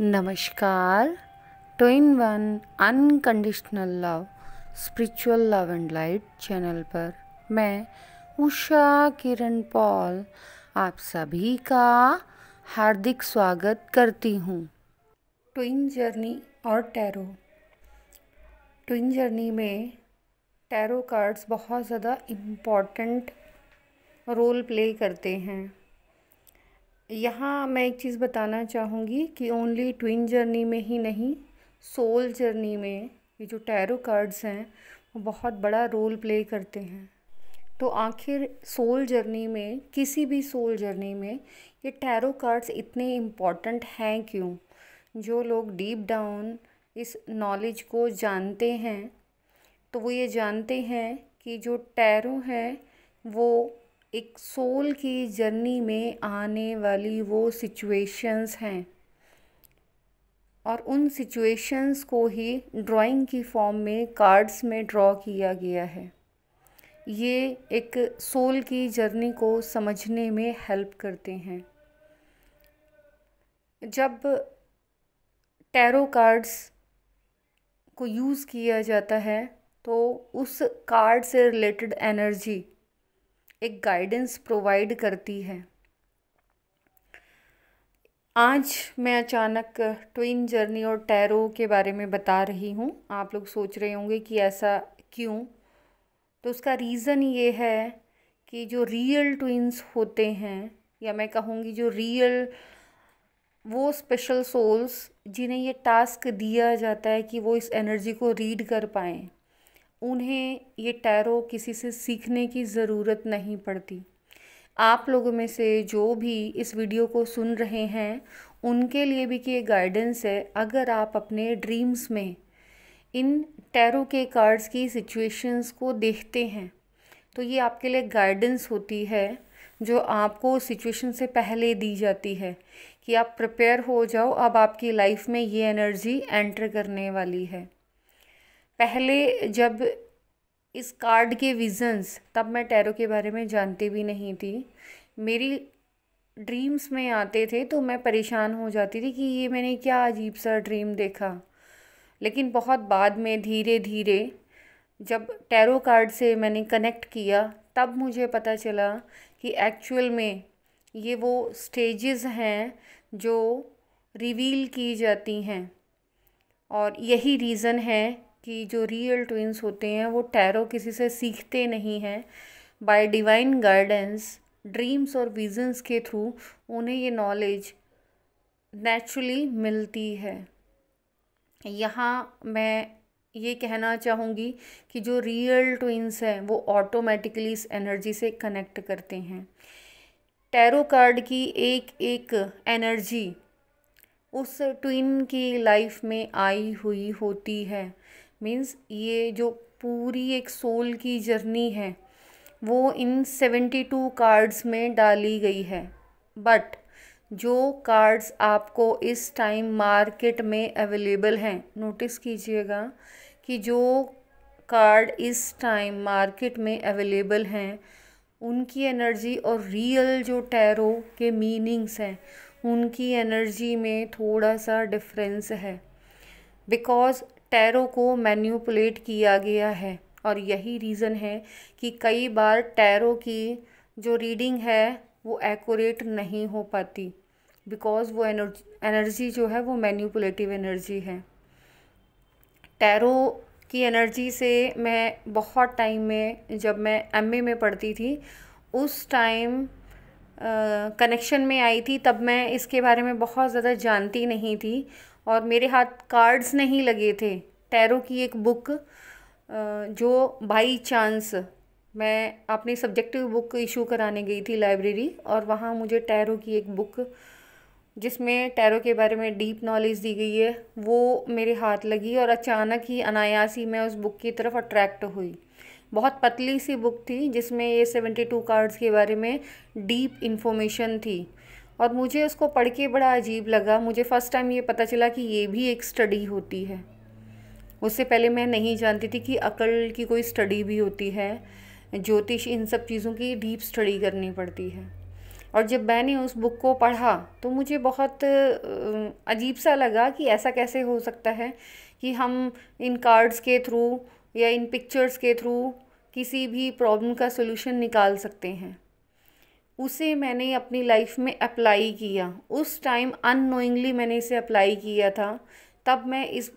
नमस्कार two in one unconditional love spiritual love and light channel पर मैं उषा किरण Paul आप सभी का हार्दिक स्वागत करती हूँ ट्विन जर्नी और टैरो ट्विन जर्नी में टैरो कार्ड्स बहुत ज़्यादा इम्पॉर्टेंट रोल प्ले करते हैं यहाँ मैं एक चीज़ बताना चाहूँगी कि ओनली ट्विन जर्नी में ही नहीं सोल जर्नी में ये जो टैरो कार्ड्स हैं वो बहुत बड़ा रोल प्ले करते हैं तो आखिर सोल जर्नी में किसी भी सोल जर्नी में ये टैरो कार्ड्स इतने इम्पॉर्टेंट हैं क्यों जो लोग डीप डाउन इस नॉलेज को जानते हैं तो वो ये जानते हैं कि जो टैरो हैं वो एक सोल की जर्नी में आने वाली वो सिचुएशंस हैं और उन सिचुएशंस को ही ड्राइंग की फॉर्म में कार्ड्स में ड्रॉ किया गया है ये एक सोल की जर्नी को समझने में हेल्प करते हैं जब टैरो कार्ड्स को यूज़ किया जाता है तो उस कार्ड से रिलेटेड एनर्जी एक गाइडेंस प्रोवाइड करती है आज मैं अचानक ट्विन जर्नी और टैरो के बारे में बता रही हूँ आप लोग सोच रहे होंगे कि ऐसा क्यों तो उसका रीज़न ये है कि जो रियल ट्विन्स होते हैं या मैं कहूँगी जो रियल वो स्पेशल सोल्स जिन्हें ये टास्क दिया जाता है कि वो इस एनर्जी को रीड कर पाएँ उन्हें ये टैरो किसी से सीखने की ज़रूरत नहीं पड़ती आप लोगों में से जो भी इस वीडियो को सुन रहे हैं उनके लिए भी कि ये गाइडेंस है अगर आप अपने ड्रीम्स में इन टैरो के कार्ड्स की सिचुएशंस को देखते हैं तो ये आपके लिए गाइडेंस होती है जो आपको सिचुएशन से पहले दी जाती है कि आप प्रिपेयर हो जाओ अब आपकी लाइफ में ये एनर्जी एंटर करने वाली है पहले जब इस कार्ड के विज़न्स तब मैं टैरो के बारे में जानती भी नहीं थी मेरी ड्रीम्स में आते थे तो मैं परेशान हो जाती थी कि ये मैंने क्या अजीब सा ड्रीम देखा लेकिन बहुत बाद में धीरे धीरे जब टैरो कार्ड से मैंने कनेक्ट किया तब मुझे पता चला कि एक्चुअल में ये वो स्टेजेस हैं जो रिवील की जाती हैं और यही रीज़न है कि जो रियल ट्विंस होते हैं वो टैरो किसी से सीखते नहीं हैं बाय डिवाइन गाइडेंस ड्रीम्स और विजन्स के थ्रू उन्हें ये नॉलेज नेचुरली मिलती है यहाँ मैं ये कहना चाहूँगी कि जो रियल ट्विंस हैं वो ऑटोमेटिकली इस एनर्जी से कनेक्ट करते हैं टैरो कार्ड की एक एक एनर्जी उस ट्विन की लाइफ में आई हुई होती है मीन्स ये जो पूरी एक सोल की जर्नी है वो इन सेवेंटी टू कार्ड्स में डाली गई है बट जो कार्ड्स आपको इस टाइम मार्केट में अवेलेबल हैं नोटिस कीजिएगा कि जो कार्ड इस टाइम मार्केट में अवेलेबल हैं उनकी एनर्जी और रियल जो टैरो के मीनिंग्स हैं उनकी एनर्जी में थोड़ा सा डिफरेंस है बिकॉज टैरो को मैन्यूपुलेट किया गया है और यही रीज़न है कि कई बार टैरो की जो रीडिंग है वो एक्यूरेट नहीं हो पाती बिकॉज़ वो एनर्जी एनर्जी जो है वो मैन्यूपुलेटिव एनर्जी है टैरो की एनर्जी से मैं बहुत टाइम में जब मैं एमए में पढ़ती थी उस टाइम कनेक्शन में आई थी तब मैं इसके बारे में बहुत ज़्यादा जानती नहीं थी और मेरे हाथ कार्ड्स नहीं लगे थे टैरो की एक बुक जो बाई चांस मैं अपनी सब्जेक्टिव बुक इशू कराने गई थी लाइब्रेरी और वहाँ मुझे टैरो की एक बुक जिसमें टैरो के बारे में डीप नॉलेज दी गई है वो मेरे हाथ लगी और अचानक ही अनायास ही मैं उस बुक की तरफ अट्रैक्ट हुई बहुत पतली सी बुक थी जिसमें ये सेवेंटी टू कार्ड्स के बारे में डीप इन्फॉर्मेशन थी और मुझे उसको पढ़ के बड़ा अजीब लगा मुझे फ़र्स्ट टाइम ये पता चला कि ये भी एक स्टडी होती है उससे पहले मैं नहीं जानती थी कि अकल की कोई स्टडी भी होती है ज्योतिष इन सब चीज़ों की डीप स्टडी करनी पड़ती है और जब मैंने उस बुक को पढ़ा तो मुझे बहुत अजीब सा लगा कि ऐसा कैसे हो सकता है कि हम इन कार्ड्स के थ्रू या इन पिक्चर्स के थ्रू किसी भी प्रॉब्लम का सोल्यूशन निकाल सकते हैं उसे मैंने अपनी लाइफ में अप्लाई किया उस टाइम अनोइंगली मैंने इसे अप्लाई किया था तब मैं इस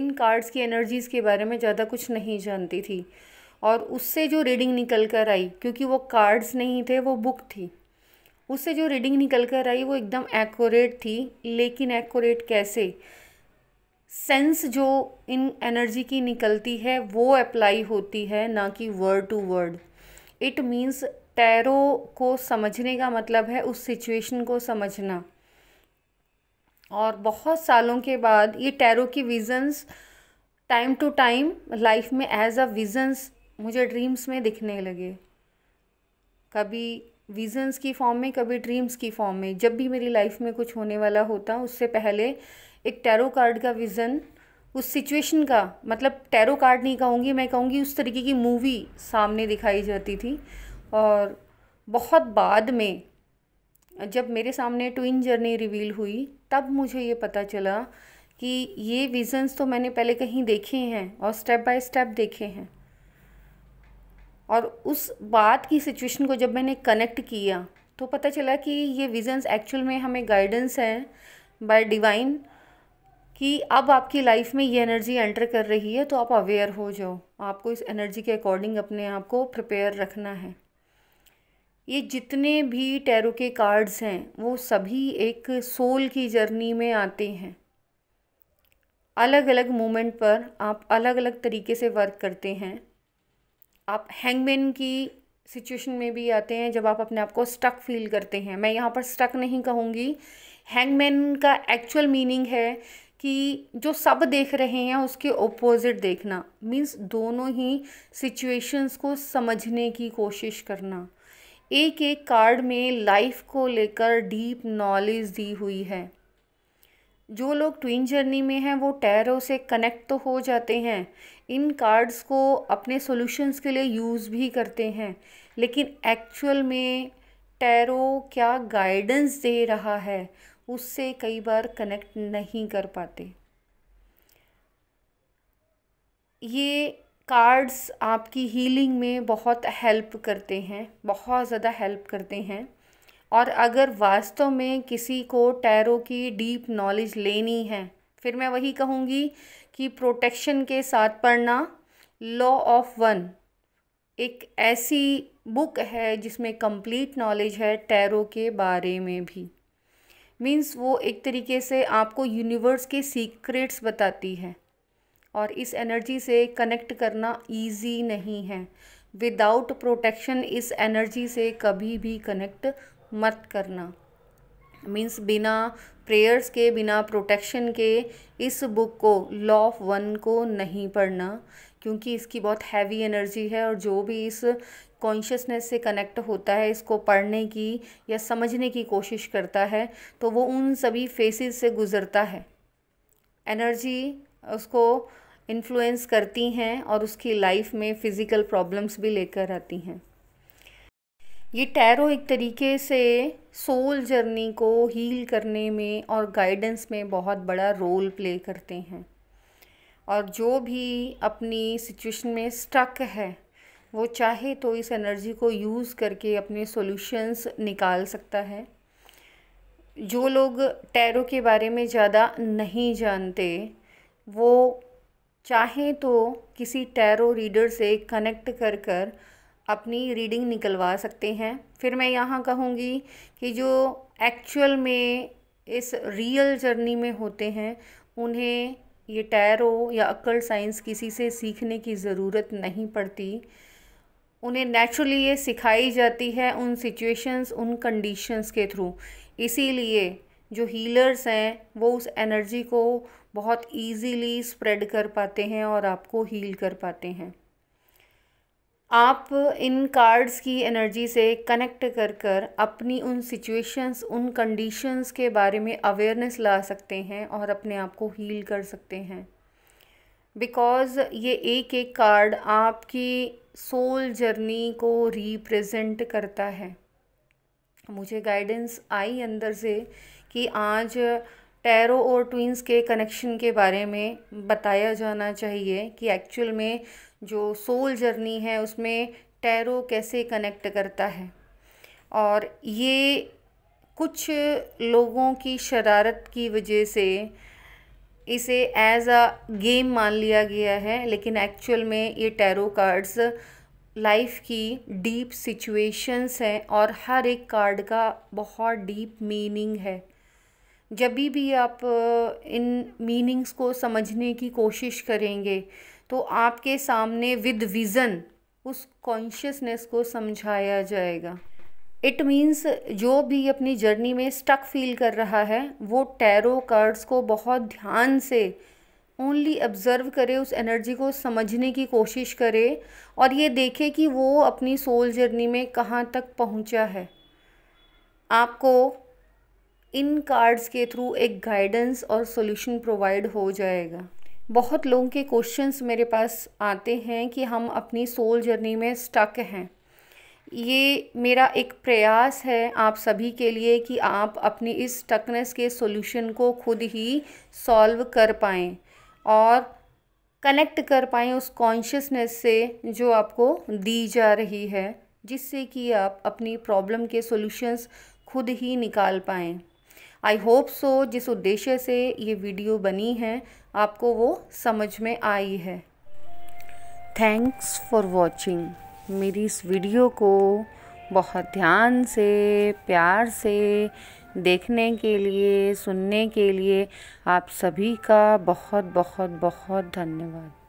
इन कार्ड्स की एनर्जीज़ के बारे में ज़्यादा कुछ नहीं जानती थी और उससे जो रीडिंग निकल कर आई क्योंकि वो कार्ड्स नहीं थे वो बुक थी उससे जो रीडिंग निकल कर आई वो एकदम एक्यूरेट थी लेकिन एक्यूरेट कैसे सेंस जो इन एनर्जी की निकलती है वो अप्लाई होती है ना कि word to word it means tarot को समझने का मतलब है उस सिचुएशन को समझना और बहुत सालों के बाद ये टैरो की visions time to time life में एज अ विज़न्स मुझे ड्रीम्स में दिखने लगे कभी विज़न्स की फॉर्म में कभी ड्रीम्स की फॉर्म में जब भी मेरी लाइफ में कुछ होने वाला होता उससे पहले एक टैरो कार्ड का विज़न उस सिचुएशन का मतलब टैरो कार्ड नहीं कहूँगी मैं कहूँगी उस तरीके की मूवी सामने दिखाई जाती थी और बहुत बाद में जब मेरे सामने ट्विन जर्नी रिवील हुई तब मुझे ये पता चला कि ये विज़न्स तो मैंने पहले कहीं देखे हैं और स्टेप बाय स्टेप देखे हैं और उस बात की सिचुएशन को जब मैंने कनेक्ट किया तो पता चला कि ये विज़न्स एक्चुअल में हमें गाइडेंस है बाय डिवाइन कि अब आपकी लाइफ में ये एनर्जी एंटर कर रही है तो आप अवेयर हो जाओ आपको इस एनर्जी के अकॉर्डिंग अपने आप को प्रिपेयर रखना है ये जितने भी टैरो के कार्ड्स हैं वो सभी एक सोल की जर्नी में आते हैं अलग अलग मोमेंट पर आप अलग अलग तरीके से वर्क करते हैं आप हैंगमैन की सिचुएशन में भी आते हैं जब आप अपने आप को स्टक फील करते हैं मैं यहाँ पर स्टक नहीं कहूँगी हैंगमैन का एक्चुअल मीनिंग है कि जो सब देख रहे हैं उसके ओपोजिट देखना मीन्स दोनों ही सिचुएशंस को समझने की कोशिश करना एक एक कार्ड में लाइफ को लेकर डीप नॉलेज दी हुई है जो लोग ट्विन जर्नी में हैं वो टैरो से कनेक्ट तो हो जाते हैं इन कार्ड्स को अपने सॉल्यूशंस के लिए यूज़ भी करते हैं लेकिन एक्चुअल में टैरो क्या गाइडेंस दे रहा है उससे कई बार कनेक्ट नहीं कर पाते ये कार्ड्स आपकी हीलिंग में बहुत हेल्प करते हैं बहुत ज़्यादा हेल्प करते हैं और अगर वास्तव में किसी को टैरो की डीप नॉलेज लेनी है फिर मैं वही कहूँगी कि प्रोटेक्शन के साथ पढ़ना लॉ ऑफ वन एक ऐसी बुक है जिसमें कंप्लीट नॉलेज है टैरो के बारे में भी मींस वो एक तरीके से आपको यूनिवर्स के सीक्रेट्स बताती है और इस एनर्जी से कनेक्ट करना इजी नहीं है विदाउट प्रोटेक्शन इस एनर्जी से कभी भी कनेक्ट मत करना मीन्स बिना प्रेयर्स के बिना प्रोटेक्शन के इस बुक को लॉ ऑफ वन को नहीं पढ़ना क्योंकि इसकी बहुत हैवी एनर्जी है और जो भी इस कॉन्शियसनेस से कनेक्ट होता है इसको पढ़ने की या समझने की कोशिश करता है तो वो उन सभी फेसेस से गुज़रता है एनर्जी उसको इन्फ्लुएंस करती हैं और उसकी लाइफ में फ़िज़िकल प्रॉब्लम्स भी लेकर आती हैं ये टैरो एक तरीके से सोल जर्नी को हील करने में और गाइडेंस में बहुत बड़ा रोल प्ले करते हैं और जो भी अपनी सिचुएशन में स्टक है वो चाहे तो इस एनर्जी को यूज़ करके अपने सॉल्यूशंस निकाल सकता है जो लोग टैरो के बारे में ज़्यादा नहीं जानते वो चाहें तो किसी टैरो रीडर से कनेक्ट कर कर अपनी रीडिंग निकलवा सकते हैं फिर मैं यहाँ कहूँगी कि जो एक्चुअल में इस रियल जर्नी में होते हैं उन्हें ये टैरो या अक्ल साइंस किसी से सीखने की ज़रूरत नहीं पड़ती उन्हें नेचुरली ये सिखाई जाती है उन सिचुएशंस उन कंडीशंस के थ्रू इसीलिए जो हीलर्स हैं वो उस एनर्जी को बहुत इजीली स्प्रेड कर पाते हैं और आपको हील कर पाते हैं आप इन कार्ड्स की एनर्जी से कनेक्ट कर कर अपनी उन सिचुएशंस उन कंडीशंस के बारे में अवेयरनेस ला सकते हैं और अपने आप को हील कर सकते हैं बिकॉज़ ये एक एक कार्ड आपकी सोल जर्नी को रिप्रेजेंट करता है मुझे गाइडेंस आई अंदर से कि आज टैरो और ट्विंस के कनेक्शन के बारे में बताया जाना चाहिए कि एक्चुअल में जो सोल जर्नी है उसमें टैरो कैसे कनेक्ट करता है और ये कुछ लोगों की शरारत की वजह से इसे एज अ गेम मान लिया गया है लेकिन एक्चुअल में ये टैरो कार्ड्स लाइफ की डीप सिचुएशंस हैं और हर एक कार्ड का बहुत डीप मीनिंग है जब भी आप इन मीनिंग्स को समझने की कोशिश करेंगे तो आपके सामने विद विज़न उस कॉन्शियसनेस को समझाया जाएगा इट मीन्स जो भी अपनी जर्नी में स्टक फील कर रहा है वो टैरो कार्ड्स को बहुत ध्यान से ओनली ऑब्ज़र्व करे उस एनर्जी को समझने की कोशिश करे और ये देखे कि वो अपनी सोल जर्नी में कहाँ तक पहुँचा है आपको इन कार्ड्स के थ्रू एक गाइडेंस और सॉल्यूशन प्रोवाइड हो जाएगा बहुत लोगों के क्वेश्चंस मेरे पास आते हैं कि हम अपनी सोल जर्नी में स्टक हैं ये मेरा एक प्रयास है आप सभी के लिए कि आप अपनी इस स्टकनेस के सॉल्यूशन को खुद ही सॉल्व कर पाएँ और कनेक्ट कर पाएँ उस कॉन्शियसनेस से जो आपको दी जा रही है जिससे कि आप अपनी प्रॉब्लम के सॉल्यूशंस खुद ही निकाल पाएँ आई होप सो जिस उद्देश्य से ये वीडियो बनी है आपको वो समझ में आई है थैंक्स फॉर वॉचिंग मेरी इस वीडियो को बहुत ध्यान से प्यार से देखने के लिए सुनने के लिए आप सभी का बहुत बहुत बहुत धन्यवाद